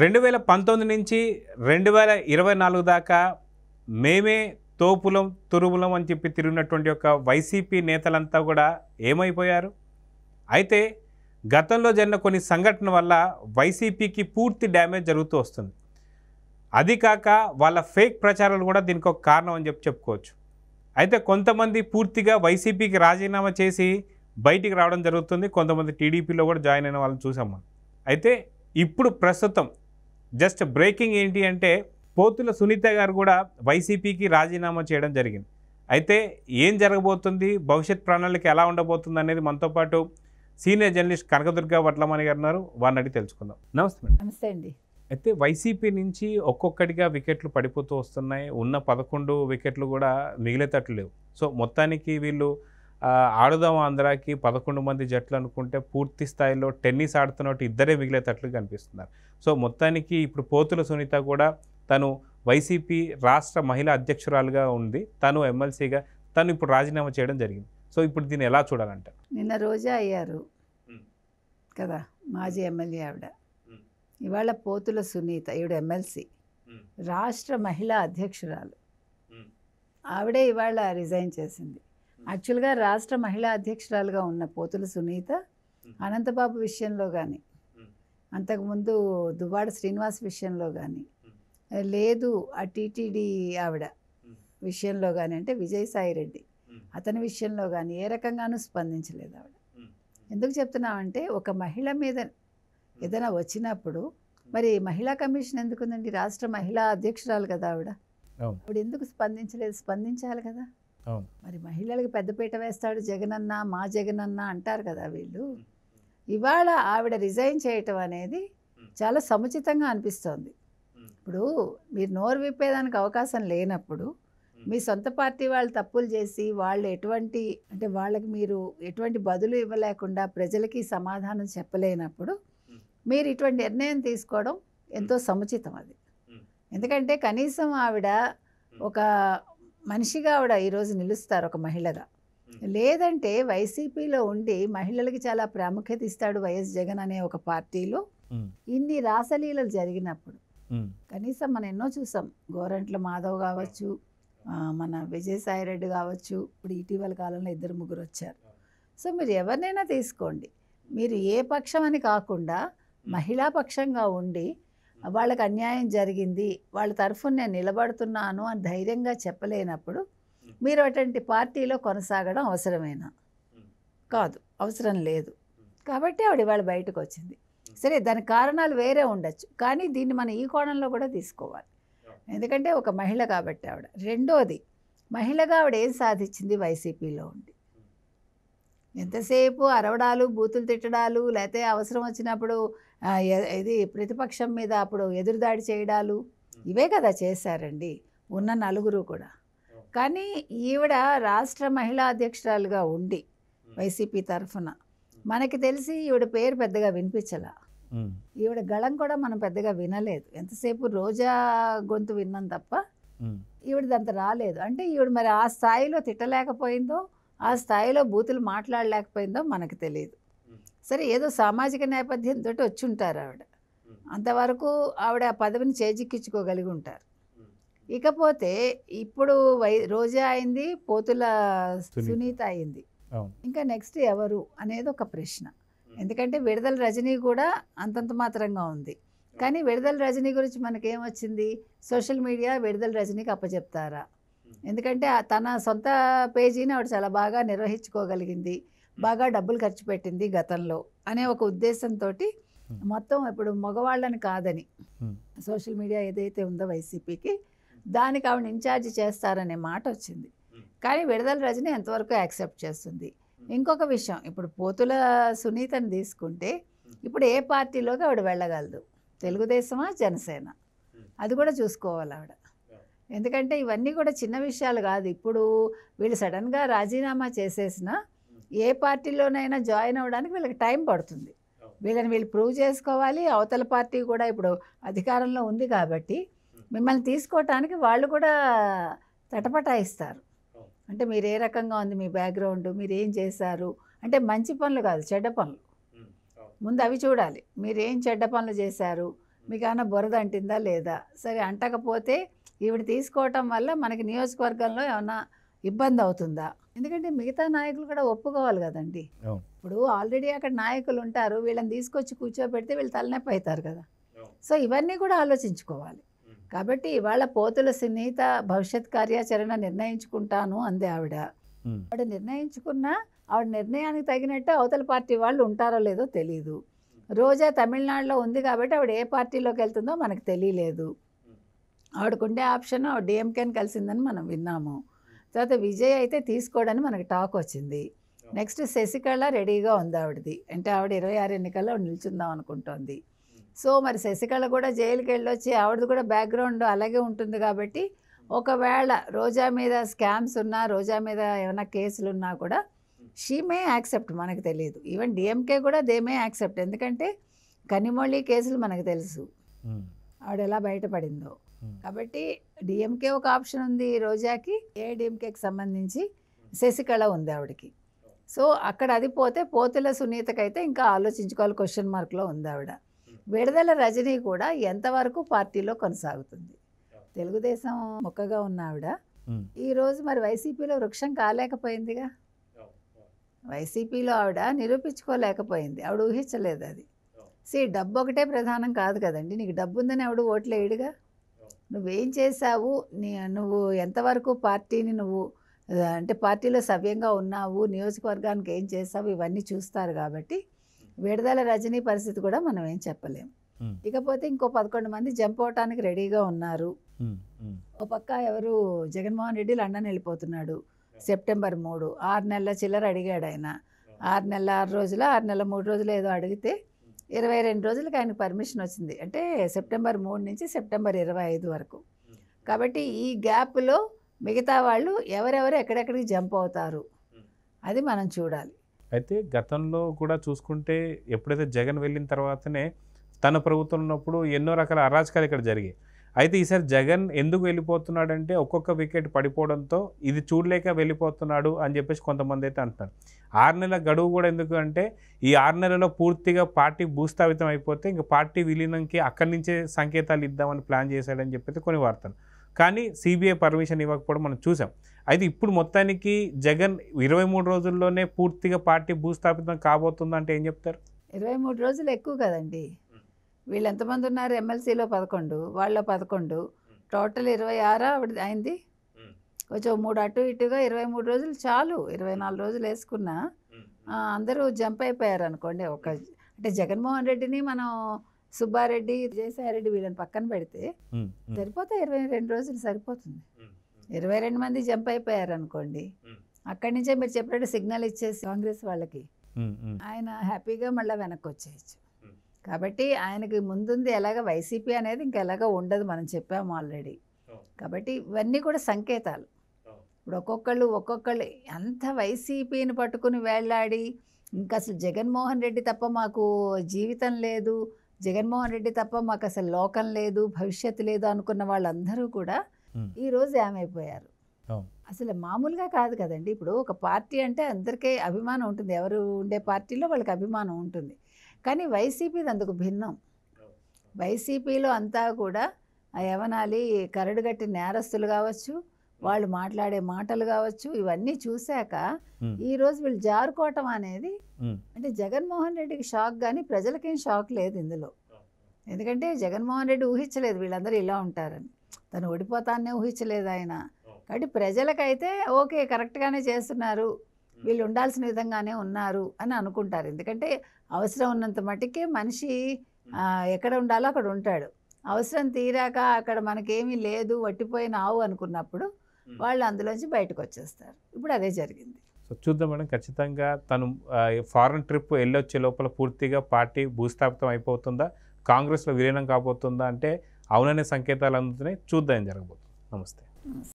రెండు వేల పంతొమ్మిది నుంచి రెండు వేల ఇరవై నాలుగు దాకా మేమే తోపులం తురుములం అని చెప్పి తిరిగినటువంటి యొక్క వైసీపీ నేతలంతా కూడా ఏమైపోయారు అయితే గతంలో జరిగిన కొన్ని సంఘటన వల్ల వైసీపీకి పూర్తి డ్యామేజ్ జరుగుతూ వస్తుంది అది కాక వాళ్ళ ఫేక్ ప్రచారాలు కూడా దీనికి ఒక కారణం అని చెప్పి చెప్పుకోవచ్చు అయితే కొంతమంది పూర్తిగా వైసీపీకి రాజీనామా చేసి బయటికి రావడం జరుగుతుంది కొంతమంది టీడీపీలో కూడా జాయిన్ అయిన వాళ్ళని చూసాం మనం అయితే ఇప్పుడు ప్రస్తుతం జస్ట్ బ్రేకింగ్ ఏంటి అంటే పోతుల సునీత గారు కూడా వైసీపీకి రాజీనామా చేయడం జరిగింది అయితే ఏం జరగబోతుంది భవిష్యత్ ప్రణాళిక ఎలా ఉండబోతుంది అనేది మనతో పాటు సీనియర్ జర్నలిస్ట్ కనకదుర్గ వడ్లమణి గారు ఉన్నారు వారిని అడిగి తెలుసుకుందాం నమస్తే నమస్తే అండి అయితే వైసీపీ నుంచి ఒక్కొక్కటిగా వికెట్లు పడిపోతూ వస్తున్నాయి ఉన్న పదకొండు వికెట్లు కూడా మిగిలేటట్లు లేవు సో మొత్తానికి వీళ్ళు ఆడుదాం ఆంధ్రాకి పదకొండు మంది జట్లు అనుకుంటే పూర్తి స్థాయిలో టెన్నిస్ ఆడుతున్నట్టు ఇద్దరే మిగిలేటట్లు కనిపిస్తున్నారు సో మొత్తానికి ఇప్పుడు పోతుల సునీత కూడా తను వైసీపీ రాష్ట్ర మహిళా అధ్యక్షురాలుగా ఉంది తను ఎమ్మెల్సీగా తను ఇప్పుడు రాజీనామా చేయడం జరిగింది సో ఇప్పుడు దీన్ని ఎలా చూడాలంట నిన్న రోజా అయ్యారు కదా మాజీ ఎమ్మెల్యే ఆవిడ ఇవాళ పోతుల సునీత ఈవిడ ఎమ్మెల్సీ రాష్ట్ర మహిళా అధ్యక్షురాలు ఆవిడే ఇవాళ రిజైన్ చేసింది యాక్చువల్గా రాష్ట్ర మహిళా అధ్యక్షురాలుగా ఉన్న పోతుల సునీత అనంతబాబు విషయంలో కానీ అంతకుముందు దువ్వాడ శ్రీనివాస్ విషయంలో కానీ లేదు ఆ టీటీడీ ఆవిడ విషయంలో కానీ అంటే విజయసాయిరెడ్డి అతని విషయంలో కానీ ఏ రకంగానూ స్పందించలేదు ఆవిడ ఎందుకు చెప్తున్నామంటే ఒక మహిళ మీద ఏదైనా వచ్చినప్పుడు మరి మహిళా కమిషన్ ఎందుకుందండి రాష్ట్ర మహిళా అధ్యక్షురాలు కదా ఆవిడ ఆవిడ ఎందుకు స్పందించలేదు స్పందించాలి కదా మరి మహిళలకు పెద్దపీట వేస్తాడు జగన్ అన్న మా అన్న అంటారు కదా వీళ్ళు ఇవాళ ఆవిడ రిజైన్ చేయటం అనేది చాలా సముచితంగా అనిపిస్తోంది ఇప్పుడు మీరు నోరు విప్పేదానికి అవకాశం లేనప్పుడు మీ సొంత పార్టీ వాళ్ళు తప్పులు చేసి వాళ్ళు ఎటువంటి అంటే వాళ్ళకి మీరు ఎటువంటి బదులు ఇవ్వలేకుండా ప్రజలకి సమాధానం చెప్పలేనప్పుడు మీరు ఇటువంటి నిర్ణయం తీసుకోవడం ఎంతో సముచితం అది ఎందుకంటే కనీసం ఆవిడ ఒక మనిషిగా ఆవిడ ఈరోజు నిలుస్తారు ఒక మహిళగా లేదంటే వైసీపీలో ఉండి మహిళలకి చాలా ప్రాముఖ్యత ఇస్తాడు వైఎస్ జగన్ అనే ఒక పార్టీలో ఇన్ని రాసలీలలు జరిగినప్పుడు కనీసం మనం ఎన్నో చూసాం గోరంట్ల మాధవ్ కావచ్చు మన విజయసాయి రెడ్డి కావచ్చు ఇప్పుడు ఇటీవల కాలంలో ఇద్దరు ముగ్గురు వచ్చారు సో మీరు ఎవరినైనా తీసుకోండి మీరు ఏ పక్షం అని కాకుండా మహిళా పక్షంగా ఉండి వాళ్ళకి అన్యాయం జరిగింది వాళ్ళ తరఫున నేను నిలబడుతున్నాను అని ధైర్యంగా చెప్పలేనప్పుడు మీరు అటువంటి పార్టీలో కొనసాగడం అవసరమేనా కాదు అవసరం లేదు కాబట్టి ఆవిడ ఇవాళ బయటకు వచ్చింది సరే దాని కారణాలు వేరే ఉండొచ్చు కానీ దీన్ని మనం ఈ కోణంలో కూడా తీసుకోవాలి ఎందుకంటే ఒక మహిళ కాబట్టి ఆవిడ రెండోది మహిళగా ఆవిడ ఏం సాధించింది వైసీపీలో ఉండి ఎంతసేపు అరవడాలు బూతులు తిట్టడాలు లేకపోతే అవసరం వచ్చినప్పుడు ఇది ప్రతిపక్షం మీద అప్పుడు ఎదురుదాడి చేయడాలు ఇవే కదా చేశారండి ఉన్న నలుగురు కూడా కానీ ఈవిడ రాష్ట్ర మహిళా అధ్యక్షురాలుగా ఉండి వైసీపీ తరఫున మనకి తెలిసి ఈవిడ పేరు పెద్దగా వినిపించలా ఈవిడ గళం కూడా మనం పెద్దగా వినలేదు ఎంతసేపు రోజా గొంతు విన్నాం తప్ప అంత రాలేదు అంటే ఈవిడ మరి ఆ స్థాయిలో తిట్టలేకపోయిందో ఆ స్థాయిలో బూతులు మాట్లాడలేకపోయిందో మనకు తెలియదు సరే ఏదో సామాజిక నేపథ్యంతో ఉంటారు ఆవిడ అంతవరకు ఆవిడ ఆ పదవిని చేజిక్కించుకోగలిగి ఉంటారు ఇకపోతే ఇప్పుడు వై రోజా అయింది పోతుల సునీత అయింది ఇంకా నెక్స్ట్ ఎవరు అనేది ఒక ప్రశ్న ఎందుకంటే విడుదల రజనీ కూడా అంతంత మాత్రంగా ఉంది కానీ విడుదల రజనీ గురించి మనకేమొచ్చింది సోషల్ మీడియా విడుదల రజనీకి అప్పచెప్తారా ఎందుకంటే తన సొంత పేజీని ఆవిడ చాలా బాగా నిర్వహించుకోగలిగింది బాగా డబ్బులు ఖర్చు పెట్టింది గతంలో అనే ఒక ఉద్దేశంతో మొత్తం ఇప్పుడు మగవాళ్ళని కాదని సోషల్ మీడియా ఏదైతే ఉందో వైసీపీకి దానికి ఆవిడ ఇన్ఛార్జ్ చేస్తారనే మాట వచ్చింది కానీ విడుదల రజని ఎంతవరకు యాక్సెప్ట్ చేస్తుంది ఇంకొక విషయం ఇప్పుడు పోతుల సునీతని తీసుకుంటే ఇప్పుడు ఏ పార్టీలోకి ఆవిడ వెళ్ళగలదు తెలుగుదేశమా జనసేన అది కూడా చూసుకోవాలి ఆవిడ ఎందుకంటే ఇవన్నీ కూడా చిన్న విషయాలు కాదు ఇప్పుడు వీళ్ళు సడన్గా రాజీనామా చేసేసిన ఏ పార్టీలోనైనా జాయిన్ అవ్వడానికి వీళ్ళకి టైం పడుతుంది వీళ్ళని వీళ్ళు ప్రూవ్ చేసుకోవాలి అవతల పార్టీ కూడా ఇప్పుడు అధికారంలో ఉంది కాబట్టి మిమ్మల్ని తీసుకోవటానికి వాళ్ళు కూడా తటపటాయిస్తారు అంటే మీరు ఏ రకంగా ఉంది మీ బ్యాక్గ్రౌండ్ మీరు ఏం చేశారు అంటే మంచి పనులు కాదు చెడ్డ పనులు ముందు అవి చూడాలి మీరు ఏం చెడ్డ పనులు చేశారు మీకు ఏమైనా బురద అంటిందా లేదా సరే అంటకపోతే ఈవిడ తీసుకోవటం వల్ల మనకి నియోజకవర్గంలో ఏమన్నా ఇబ్బంది అవుతుందా ఎందుకంటే మిగతా నాయకులు కూడా ఒప్పుకోవాలి కదండి ఇప్పుడు ఆల్రెడీ అక్కడ నాయకులు ఉంటారు వీళ్ళని తీసుకొచ్చి కూర్చోబెడితే వీళ్ళు తలనొప్పి అవుతారు కదా సో ఇవన్నీ కూడా ఆలోచించుకోవాలి కాబట్టి ఇవాళ పోతుల సునీత భవిష్యత్ కార్యాచరణ నిర్ణయించుకుంటాను అంది ఆవిడ ఆవిడ నిర్ణయించుకున్న ఆవిడ నిర్ణయానికి తగినట్టు అవతల పార్టీ వాళ్ళు ఉంటారో లేదో తెలియదు రోజా తమిళనాడులో ఉంది కాబట్టి ఆవిడ ఏ పార్టీలోకి వెళ్తుందో మనకు తెలియలేదు ఆవిడకుండే ఆప్షన్ డిఎంకేని కలిసిందని మనం విన్నాము తర్వాత విజయ్ అయితే తీసుకోవడని మనకి టాక్ వచ్చింది నెక్స్ట్ శశికళ రెడీగా ఉంది ఆవిడది అంటే ఆవిడ ఇరవై ఆరు ఎన్నికల్లో నిల్చుందాం అనుకుంటోంది సో మరి శశికళ కూడా జైలుకి వెళ్ళొచ్చి ఆవిడది కూడా బ్యాక్గ్రౌండ్ అలాగే ఉంటుంది కాబట్టి ఒకవేళ రోజా మీద స్కామ్స్ ఉన్నా రోజా మీద ఏమైనా కేసులు ఉన్నా కూడా షీ మే యాక్సెప్ట్ మనకు తెలియదు ఈవెన్ డిఎంకే కూడా దేమే యాక్సెప్ట్ ఎందుకంటే కనిమొళి కేసులు మనకు తెలుసు ఆవిడ ఎలా బయటపడిందో Hmm. కాబట్టి డిఎంకే ఒక ఆప్షన్ ఉంది రోజాకి ఏడిఎంకేకి సంబంధించి శశికళ ఉంది ఆవిడకి సో అక్కడ అది పోతే పోతుల సునీతకైతే ఇంకా ఆలోచించుకోవాలి క్వశ్చన్ మార్క్లో ఉంది ఆవిడ hmm. విడుదల రజనీ కూడా ఎంతవరకు పార్టీలో కొనసాగుతుంది తెలుగుదేశం మొక్కగా ఉన్న ఆవిడ hmm. ఈరోజు మరి వైసీపీలో వృక్షం కాలేకపోయిందిగా వైసీపీలో ఆవిడ నిరూపించుకోలేకపోయింది ఆవిడ ఊహించలేదు అది సి డబ్బు ఒకటే ప్రధానం కాదు కదండి నీకు డబ్బు ఉందని ఆవిడ వేయడుగా నువ్వేం చేసావు నీ నువ్వు ఎంతవరకు పార్టీని నువ్వు అంటే పార్టీలో సవ్యంగా ఉన్నావు నియోజకవర్గానికి ఏం చేస్తావు ఇవన్నీ చూస్తారు కాబట్టి విడుదల రజనీ పరిస్థితి కూడా మనం ఏం చెప్పలేము ఇకపోతే ఇంకో పదకొండు మంది జంప్ అవటానికి రెడీగా ఉన్నారు ఓ పక్క ఎవరు జగన్మోహన్ రెడ్డి లండన్ వెళ్ళిపోతున్నాడు సెప్టెంబర్ మూడు ఆరు నెలల చిల్లర అడిగాడు ఆయన ఆరు నెలల ఆరు రోజుల ఆరు నెలల మూడు రోజులు ఏదో అడిగితే ఇరవై రెండు రోజులకి ఆయనకు పర్మిషన్ వచ్చింది అంటే సెప్టెంబర్ మూడు నుంచి సెప్టెంబర్ ఇరవై ఐదు వరకు కాబట్టి ఈ గ్యాప్లో మిగతా వాళ్ళు ఎవరెవరు ఎక్కడెక్కడికి జంప్ అవుతారు అది మనం చూడాలి అయితే గతంలో కూడా చూసుకుంటే ఎప్పుడైతే జగన్ వెళ్ళిన తర్వాతనే తన ప్రభుత్వం ఉన్నప్పుడు ఎన్నో రకాల అరాచకాలు ఇక్కడ జరిగాయి అయితే ఈసారి జగన్ ఎందుకు వెళ్ళిపోతున్నాడంటే ఒక్కొక్క వికెట్ పడిపోవడంతో ఇది చూడలేక వెళ్ళిపోతున్నాడు అని చెప్పేసి కొంతమంది అయితే అంటున్నారు ఆరు నెలల గడువు కూడా ఎందుకు అంటే ఈ ఆరు నెలలో పూర్తిగా పార్టీ భూస్థాపితం అయిపోతే ఇంకా పార్టీ విలీనంకి అక్కడి నుంచే సంకేతాలు ఇద్దామని ప్లాన్ చేశాడని చెప్పి కొన్ని వార్తలు కానీ సిబిఐ పర్మిషన్ ఇవ్వకపోవడం మనం చూసాం అయితే ఇప్పుడు మొత్తానికి జగన్ ఇరవై మూడు రోజుల్లోనే పూర్తిగా పార్టీ భూస్థాపితం కాబోతుందంటే ఏం చెప్తారు ఇరవై మూడు రోజులు ఎక్కువ కదండి వీళ్ళు ఎంతమంది ఉన్నారు ఎమ్మెల్సీలో పదకొండు వాళ్ళ పదకొండు టోటల్ ఇరవై ఆరా అయింది కొంచెం మూడు అటు ఇటుగా ఇరవై మూడు రోజులు చాలు ఇరవై నాలుగు రోజులు వేసుకున్నా అందరూ జంప్ అయిపోయారు అనుకోండి ఒక అంటే జగన్మోహన్ రెడ్డిని మనం సుబ్బారెడ్డి విజయసాయిరెడ్డి వీళ్ళని పక్కన పెడితే సరిపోతే ఇరవై రెండు రోజులు సరిపోతుంది ఇరవై రెండు మంది జంప్ అయిపోయారు అనుకోండి అక్కడి నుంచే మీరు చెప్పినట్టు సిగ్నల్ ఇచ్చేసి కాంగ్రెస్ వాళ్ళకి ఆయన హ్యాపీగా మళ్ళీ వెనక్కి వచ్చేయచ్చు కాబట్టి ఆయనకి ముందుంది ఎలాగ వైసీపీ అనేది ఇంకా ఎలాగ ఉండదు మనం చెప్పాము ఆల్రెడీ కాబట్టి ఇవన్నీ కూడా సంకేతాలు ఇప్పుడు ఒక్కొక్కళ్ళు ఒక్కొక్కళ్ళు ఎంత వైసీపీని పట్టుకుని వేళ్లాడి ఇంకా అసలు జగన్మోహన్ రెడ్డి తప్ప మాకు జీవితం లేదు జగన్మోహన్ రెడ్డి తప్ప మాకు అసలు లోకం లేదు భవిష్యత్తు లేదు అనుకున్న వాళ్ళందరూ కూడా ఈరోజు ఏమైపోయారు అసలు మామూలుగా కాదు కదండి ఇప్పుడు ఒక పార్టీ అంటే అందరికీ అభిమానం ఉంటుంది ఎవరు ఉండే పార్టీలో వాళ్ళకి అభిమానం ఉంటుంది కానీ వైసీపీది అందుకు భిన్నం వైసీపీలో అంతా కూడా యవనాలి కరడుగట్టి నేరస్తులు కావచ్చు వాళ్ళు మాట్లాడే మాటలు కావచ్చు ఇవన్నీ చూశాక రోజు వీళ్ళు జారుకోవటం అనేది అంటే జగన్మోహన్ రెడ్డికి షాక్ కానీ ప్రజలకేం షాక్ లేదు ఇందులో ఎందుకంటే జగన్మోహన్ రెడ్డి ఊహించలేదు వీళ్ళందరూ ఇలా ఉంటారని తను ఓడిపోతానే ఊహించలేదు ఆయన కాబట్టి ప్రజలకైతే ఓకే కరెక్ట్గానే చేస్తున్నారు వీళ్ళు ఉండాల్సిన విధంగానే ఉన్నారు అని అనుకుంటారు ఎందుకంటే అవసరం ఉన్నంత మటుకే మనిషి ఎక్కడ ఉండాలో అక్కడ ఉంటాడు అవసరం తీరాక అక్కడ మనకేమీ లేదు వట్టిపోయిన ఆవు అనుకున్నప్పుడు వాళ్ళు అందులోంచి బయటకు వచ్చేస్తారు ఇప్పుడు అదే జరిగింది సో చూద్దాం మేడం ఖచ్చితంగా తను ఫారెన్ ట్రిప్ వెళ్ళొచ్చే లోపల పూర్తిగా పార్టీ భూస్థాపితం అయిపోతుందా కాంగ్రెస్లో విలీనం కాబోతుందా అంటే అవుననే సంకేతాలు అందుతున్నాయి చూద్దాం జరగబోతుంది నమస్తే